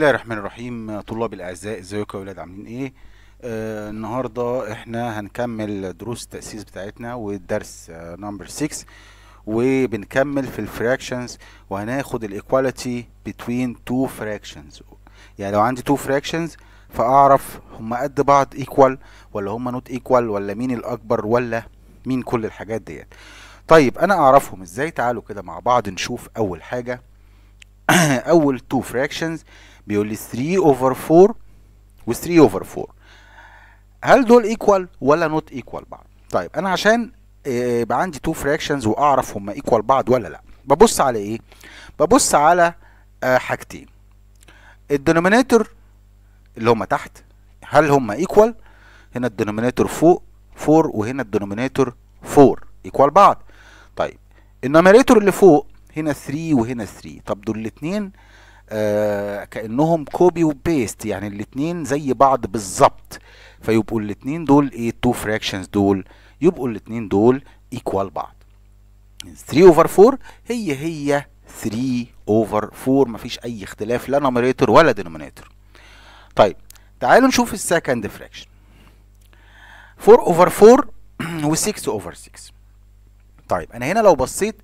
الله الرحمن الرحيم طلاب الاعزاء ازيكم يا ولاد عاملين ايه آه النهارده احنا هنكمل دروس التاسيس بتاعتنا والدرس نمبر آه، 6 وبنكمل في الفراكشنز وهناخد الايكواليتي بتوين تو فراكشنز يعني لو عندي تو فراكشنز فاعرف هما قد بعض ايكوال ولا هما نوت ايكوال ولا مين الاكبر ولا مين كل الحاجات ديت طيب انا اعرفهم ازاي تعالوا كده مع بعض نشوف اول حاجه اول تو فراكشنز بيقول لي 3 اوفر 4 و 3 اوفر 4 هل دول ايكوال ولا نوت ايكوال بعض طيب انا عشان آه، يبقى عندي تو فراكشنز واعرف هما ايكوال بعض ولا لا ببص على ايه ببص على آه، حاجتين الدينومينيتور اللي هما تحت هل هما ايكوال هنا الدينومينيتور فوق 4 وهنا الدينومينيتور 4 ايكوال بعض طيب النوميريتور اللي فوق هنا 3 وهنا 3 طب دول الاثنين آه، كانهم كوبي وبيست يعني الاثنين زي بعض بالظبط فيبقوا الاثنين دول ايه التو فراكشنز دول يبقوا الاثنين دول ايكوال بعض 3 اوفر 4 هي هي 3 اوفر 4 مفيش اي اختلاف لا نوميريتور ولا دينومينيتور طيب تعالوا نشوف السكند فراكشن 4 اوفر 4 و 6 اوفر 6 طيب انا هنا لو بصيت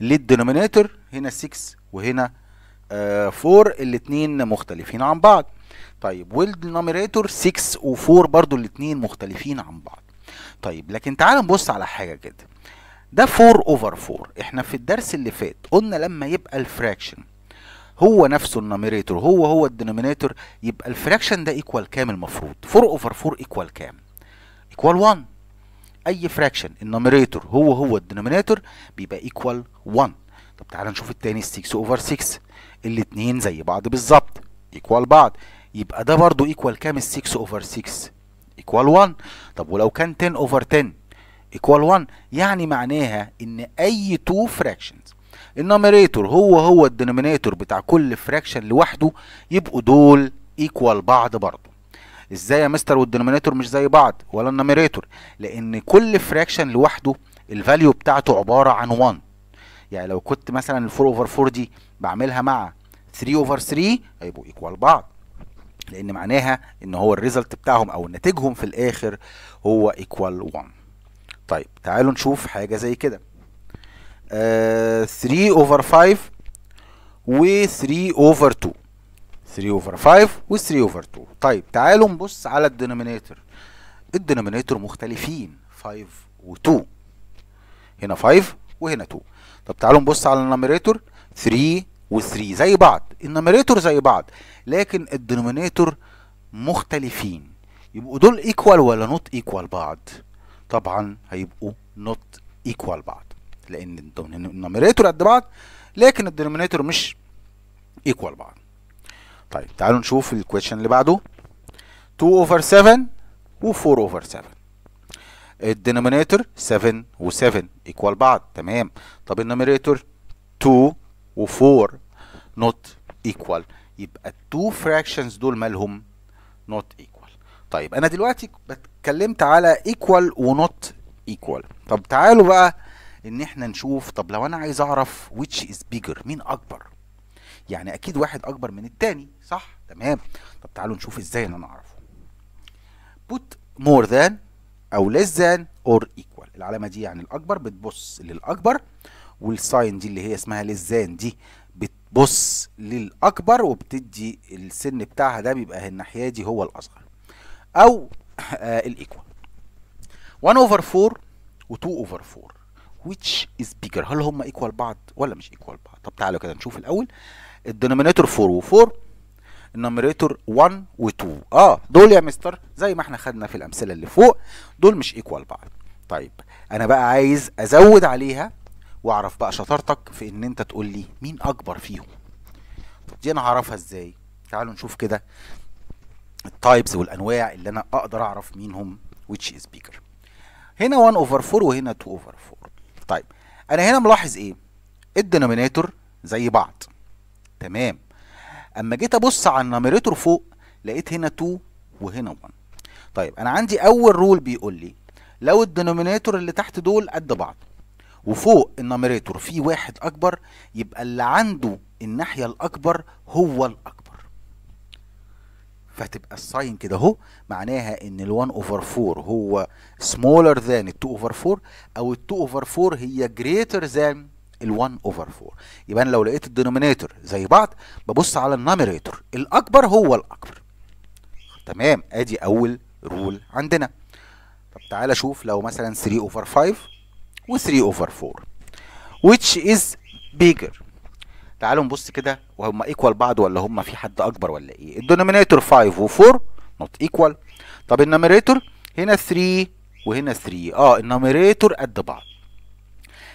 للدينومينيتور هنا 6 وهنا 4 آه، الاثنين مختلفين عن بعض طيب والدينوميريتور 6 و4 برضو الاثنين مختلفين عن بعض طيب لكن تعال نبص على حاجه كده ده 4 اوفر 4 احنا في الدرس اللي فات قلنا لما يبقى الفراكشن هو نفسه النوميريتور هو هو الدينومينيتور يبقى الفراكشن ده ايكوال كام المفروض 4 اوفر 4 ايكوال كام ايكوال 1 اي فراكشن النوميريتور هو هو الدينومينيتور بيبقى ايكوال 1 طب تعالى نشوف التاني 6 اوفر 6 الاتنين زي بعض بالظبط ايكوال بعض يبقى ده برضو ايكوال كام 6 اوفر 6 ايكوال 1 طب ولو كان 10 اوفر 10 ايكوال 1 يعني معناها ان اي تو فراكشنز النوميريتور هو هو الدينومينيتور بتاع كل فراكشن لوحده يبقوا دول ايكوال بعض برضه ازاي يا مستر والدينومينيتور مش زي بعض ولا النوميريتور لان كل فراكشن لوحده الفاليو بتاعته عباره عن 1 يعني لو كنت مثلا ال 4 اوفر 4 دي بعملها مع 3 اوفر 3 هيبقوا ايكوال بعض لان معناها ان هو الريزلت بتاعهم او نتيجهم في الاخر هو ايكوال 1 طيب تعالوا نشوف حاجه زي كده آه 3 اوفر 5 و 3 اوفر 2 3 اوفر 5 و 3 اوفر 2 طيب تعالوا نبص على الدينومينيتور الدينومينيتور مختلفين 5 و 2 هنا 5 وهنا 2 طب تعالوا نبص على النوميريتور 3 و3 زي بعض النوميريتور زي بعض لكن الدينومينيتور مختلفين يبقوا دول ايكوال ولا نوت ايكوال بعض طبعا هيبقوا نوت ايكوال بعض لان النوميريتور قد بعض لكن الدينومينيتور مش ايكوال بعض طيب تعالوا نشوف الكويشن اللي بعده 2 over 7 و 4 over 7 الدينومينيتور 7 و7 ايكوال بعض تمام طب النوميريتور 2 و4 نوت ايكوال يبقى التو فراكشنز دول مالهم نوت ايكوال طيب انا دلوقتي اتكلمت على ايكوال ونوت ايكوال طب تعالوا بقى ان احنا نشوف طب لو انا عايز اعرف which is bigger مين اكبر يعني اكيد واحد اكبر من التاني صح تمام طب تعالوا نشوف ازاي ان انا اعرفه put more than او less than or equal العلامه دي يعني الاكبر بتبص للاكبر والساين دي اللي هي اسمها less than دي بتبص للاكبر وبتدي السن بتاعها ده بيبقى الناحيه دي هو الاصغر او آه الايكوال 1 over 4 و 2 over 4 which is bigger هل هما ايكوال بعض ولا مش ايكوال بعض طب تعالوا كده نشوف الاول الدينوميناتور 4 و 4 النمريتور 1 و2 اه دول يا مستر زي ما احنا خدنا في الامثله اللي فوق دول مش ايكوال بعض طيب انا بقى عايز ازود عليها واعرف بقى شطارتك في ان انت تقول لي مين اكبر فيهم طب دي انا هعرفها ازاي تعالوا نشوف كده التايبس والانواع اللي انا اقدر اعرف مين هم which is bigger هنا 1 over 4 وهنا 2 over 4 طيب انا هنا ملاحظ ايه الدينوميناتور زي بعض تمام اما جيت ابص على النميريتور فوق لقيت هنا 2 وهنا 1 طيب انا عندي اول رول بيقول لي لو الدينومينيتور اللي تحت دول قد بعض وفوق النميريتور في واحد اكبر يبقى اللي عنده الناحيه الاكبر هو الاكبر فتبقى الساين كده اهو معناها ان ال1 اوفر 4 هو سمولر ذان ال2 اوفر 4 او ال2 اوفر 4 هي جريتر ذان ال1 اوفر 4 يبقى انا لو لقيت الدينومينيتور زي بعض ببص على النوميريتور الاكبر هو الاكبر تمام ادي اول رول عندنا طب تعالى شوف لو مثلا 3 اوفر 5 و3 اوفر 4 which is bigger تعالوا نبص كده وهم ايكوال بعض ولا هم في حد اكبر ولا ايه الدينومينيتور 5 و4 نوت ايكوال طب النوميريتور هنا 3 وهنا 3 اه النوميريتور قد بعض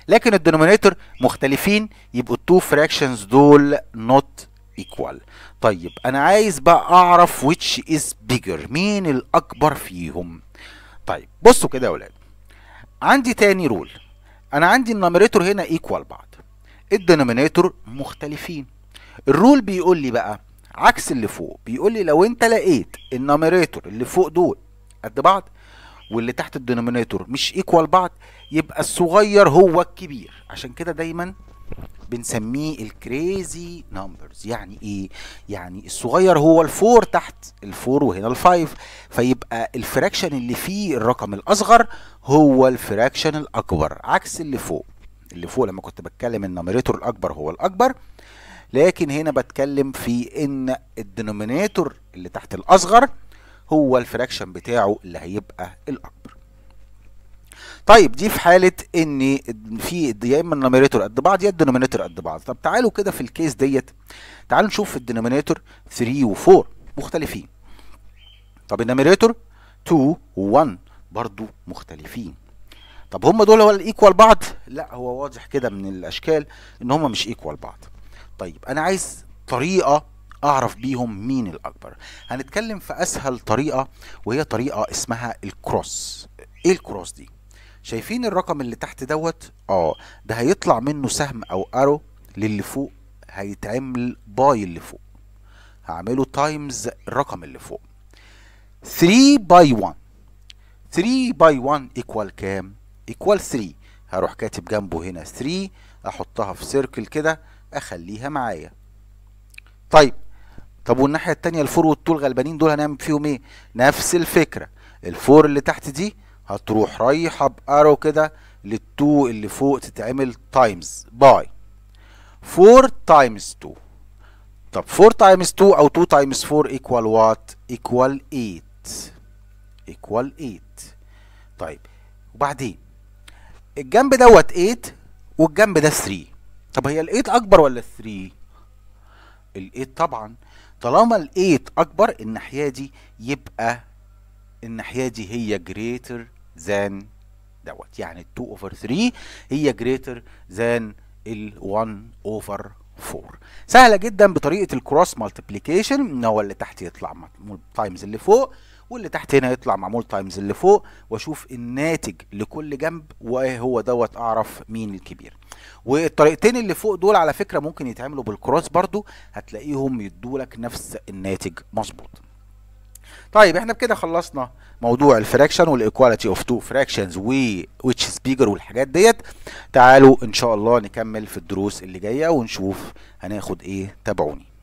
لكن الدينومينيتور مختلفين يبقوا التو فراكشنز دول نوت ايكوال طيب انا عايز بقى اعرف which is bigger مين الاكبر فيهم طيب بصوا كده يا ولاد عندي تاني رول انا عندي النوميريتور هنا ايكوال بعض الدينومينيتور مختلفين الرول بيقول لي بقى عكس اللي فوق بيقول لي لو انت لقيت النوميريتور اللي فوق دول قد بعض واللي تحت الدينومينيتور مش ايكوال بعض يبقى الصغير هو الكبير عشان كده دايما بنسميه الكريزي نمبرز يعني ايه يعني الصغير هو الفور تحت الفور وهنا الفايف فيبقى الفراكشن اللي فيه الرقم الاصغر هو الفراكشن الاكبر عكس اللي فوق اللي فوق لما كنت بتكلم النمريتور الاكبر هو الاكبر لكن هنا بتكلم في ان الدينومينيتور اللي تحت الاصغر هو الفراكشن بتاعه اللي هيبقى الاكبر طيب دي في حاله ان في يا اما النوميريتور قد بعض يا الدينومينيتور قد بعض طب تعالوا كده في الكيس ديت تعالوا نشوف الدينومينيتور 3 و4 مختلفين طب النوميريتور 2 و1 برضو مختلفين طب هم دول ولا ايكوال بعض لا هو واضح كده من الاشكال ان هم مش ايكوال بعض طيب انا عايز طريقه اعرف بيهم مين الاكبر هنتكلم في اسهل طريقه وهي طريقه اسمها الكروس ايه الكروس دي شايفين الرقم اللي تحت دوت اه ده هيطلع منه سهم او ارو للي فوق هيتعمل باي اللي فوق هعمله تايمز الرقم اللي فوق 3 باي 1 3 باي 1 ايكوال كام ايكوال 3 هروح كاتب جنبه هنا 3 احطها في سيركل كده اخليها معايا طيب طب والناحيه التانية الفور والطول غلبانين دول هنعمل فيهم ايه نفس الفكره الفور اللي تحت دي هتروح رايحه بارو كده للتو اللي فوق تتعمل تايمز باي 4 تايمز 2 طب 4 تايمز 2 او 2 تايمز 4 ايكوال وات ايكوال 8 ايكوال 8 طيب وبعدين الجنب دوت 8 والجنب ده 3 طب هي الإيت 8 اكبر ولا ال 3 8 طبعا طالما ال8 اكبر الناحيه دي يبقى الناحيه دي هي greater ذان دوت يعني ال 2 over 3 هي greater ذان ال 1 over 4 سهله جدا بطريقه الكروس مالتيبليكيشن ان هو اللي تحت يطلع تايمز اللي فوق واللي تحت هنا يطلع معمول تايمز اللي فوق واشوف الناتج لكل جنب وهو دوت اعرف مين الكبير والطريقتين اللي فوق دول على فكره ممكن يتعملوا بالكروس برضو هتلاقيهم يدولك نفس الناتج مظبوط طيب احنا بكده خلصنا موضوع الفراكشن والايكواليتي اوف تو فراكشنز ويتش سبيجر والحاجات ديت تعالوا ان شاء الله نكمل في الدروس اللي جايه ونشوف هناخد ايه تابعوني